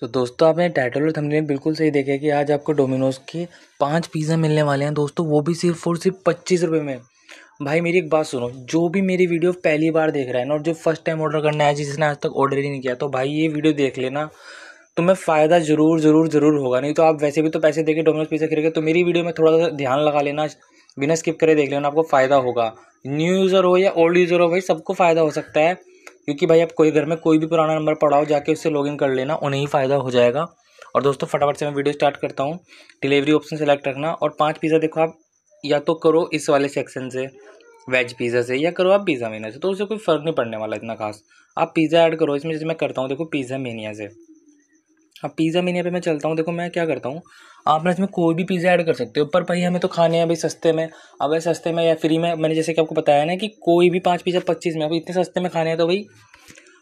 सो so, दोस्तों आपने title और थंबनेल बिल्कुल सही देखे कि आज आपको डोमिनोज़ के पांच पिज़्ज़ा मिलने वाले हैं दोस्तों वो भी सिर्फ और सिर्फ पच्चीस रुपये में भाई मेरी एक बात सुनो जो भी मेरी वीडियो पहली बार देख रहा है ना और जो फर्स्ट टाइम ऑर्डर करना है जिसने आज तक ऑर्डर ही नहीं किया तो भाई ये वीडियो देख लेना तुम्हें फ़ायदा ज़रूर ज़रूर ज़रूर होगा नहीं तो आप वैसे भी तो पैसे देखे डोमिनोज पिज़्ज़ा खरीदे तो मेरी वीडियो में थोड़ा सा ध्यान लगा लेना बिना स्किप करे देख लेना आपको फ़ायदा होगा न्यू यूज़र हो या ओल्ड यूज़र हो भाई सबको फ़ायदा हो सकता है क्योंकि भाई आप कोई घर में कोई भी पुराना नंबर पढ़ाओ जाके उससे लॉगिन कर लेना उन्हें ही फ़ायदा हो जाएगा और दोस्तों फटाफट से मैं वीडियो स्टार्ट करता हूँ डिलीवरी ऑप्शन सेलेक्ट रखना और पाँच पिज़्ज़ा देखो आप या तो करो इस वाले सेक्शन से वेज पिज़्ज़ा से या करो आप पिज़्ज़ा मेनिया से तो उससे कोई फ़र्क नहीं पड़ने वाला इतना खास आप पिज़्ज़ा ऐड करो इसमें जैसे मैं करता हूँ देखो पिज़्ज़ा मेनिया से अब पिज़्ज़ा मीन पे मैं चलता हूँ देखो मैं क्या करता हूँ आप ना इसमें कोई भी पिज़्ज़ा ऐड कर सकते हो पर भाई हमें तो खाने हैं भाई सस्ते में अगर सस्ते में या फ्री में मैंने जैसे कि आपको बताया ना कि कोई भी पाँच पिज़्ज़ा पच्चीस में अब इतने सस्ते में खाने हैं तो भाई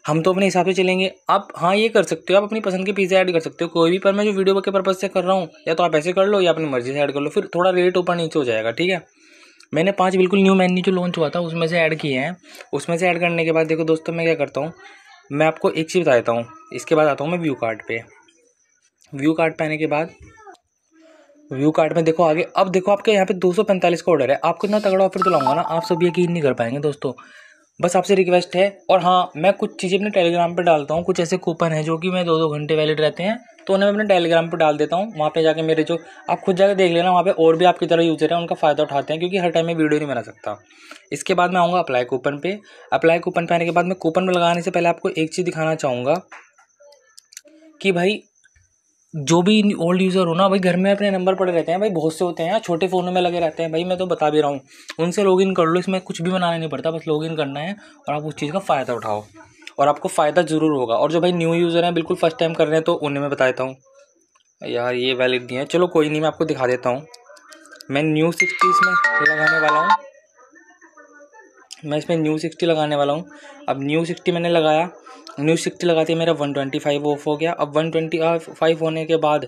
हम तो अपने हिसाब से चलेंगे आप हाँ ये कर सकते हो आप अपनी पसंद के पिज़्ज़ा ऐड कर सकते हो कोई भी पर मैं जो वीडियो के पर्पज़ से कर रहा हूँ या तो आप ऐसे कर लो या अपनी मर्ज़ी से ऐड कर लो फिर थोड़ा रेट ऊपर नीचे हो जाएगा ठीक है मैंने पाँच बिल्कुल न्यू मैन्यू जो लॉन्च हुआ था उसमें से ऐड किए हैं उसमें से ऐड करने के बाद देखो दोस्तों मैं क्या करता हूँ मैं आपको एक चीज़ बता देता हूँ इसके बाद आता हूँ मैं व्यू कार्ड पे व्यू कार्ड पाने आने के बाद व्यू कार्ड में देखो आगे अब देखो आपके यहाँ पे 245 का ऑर्डर है आपको इतना तगड़ा ऑफर दिलाऊंगा ना आप सब यकीन नहीं कर पाएंगे दोस्तों बस आपसे रिक्वेस्ट है और हाँ मैं कुछ चीज़ें अपने टेलीग्राम पर डालता हूँ कुछ ऐसे कूपन हैं जो कि मैं दो दो घंटे वैलिड रहते हैं तो उन्हें मैं अपने टेलीग्राम पर डाल देता हूँ वहाँ पर जाकर मेरे जो आप खुद जाकर देख लेना वहाँ पर और भी आपकी तरह यूजर है उनका फ़ायदा उठाते हैं क्योंकि हर टाइम में वीडियो नहीं बना सकता इसके बाद मैं आऊँगा अप्लाई कूपन पर अप्लाई कूपन पर आने के बाद मैं कूपन लगाने से पहले आपको एक चीज़ दिखाना चाहूँगा कि भाई जो भी ओल्ड यूज़र हो ना भाई घर में अपने नंबर पड़े रहते हैं भाई बहुत से होते हैं छोटे फ़ोनों में लगे रहते हैं भाई मैं तो बता भी रहा हूँ उनसे लॉगिन कर लो इसमें कुछ भी बनाना नहीं पड़ता बस लॉगिन करना है और आप उस चीज़ का फ़ायदा उठाओ और आपको फ़ायदा ज़रूर होगा और जो भाई न्यू यूज़र हैं बिल्कुल फर्स्ट टाइम कर रहे हैं तो उन्हें मैं बता देता हूँ यार ये वैलिड नहीं है चलो कोई नहीं मैं आपको दिखा देता हूँ मैं न्यू सिक्सटीज़ में लगाने वाला हूँ मैं इसमें न्यू सिक्सटी लगाने वाला हूँ अब न्यू सिक्सटी मैंने लगाया न्यू सिक्सटी लगाते ही मेरा वन ट्वेंटी फाइव ऑफ हो गया अब वन ट्वेंटी फाइव होने के बाद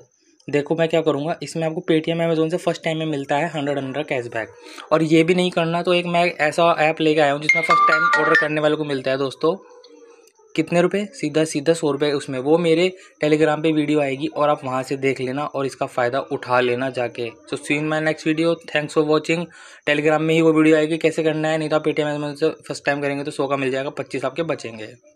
देखो मैं क्या करूँगा इसमें आपको पेटीएम अमेजोन से फर्स्ट टाइम में मिलता है हंड्रेड हंड्रेड कैशबैक और ये भी नहीं करना तो एक मैं ऐसा ऐप लेके आया हूँ जिसमें फर्स्ट टाइम ऑर्डर करने वाले को मिलता है दोस्तों कितने रुपए सीधा सीधा सौ रुपये उसमें वो मेरे टेलीग्राम पे वीडियो आएगी और आप वहाँ से देख लेना और इसका फ़ायदा उठा लेना जाके so see in my next video thanks for watching Telegram में ही वो वीडियो आएगी कैसे करना है नहीं तो पेटीएम से फर्स्ट टाइम करेंगे तो सौ का मिल जाएगा पच्चीस आपके बचेंगे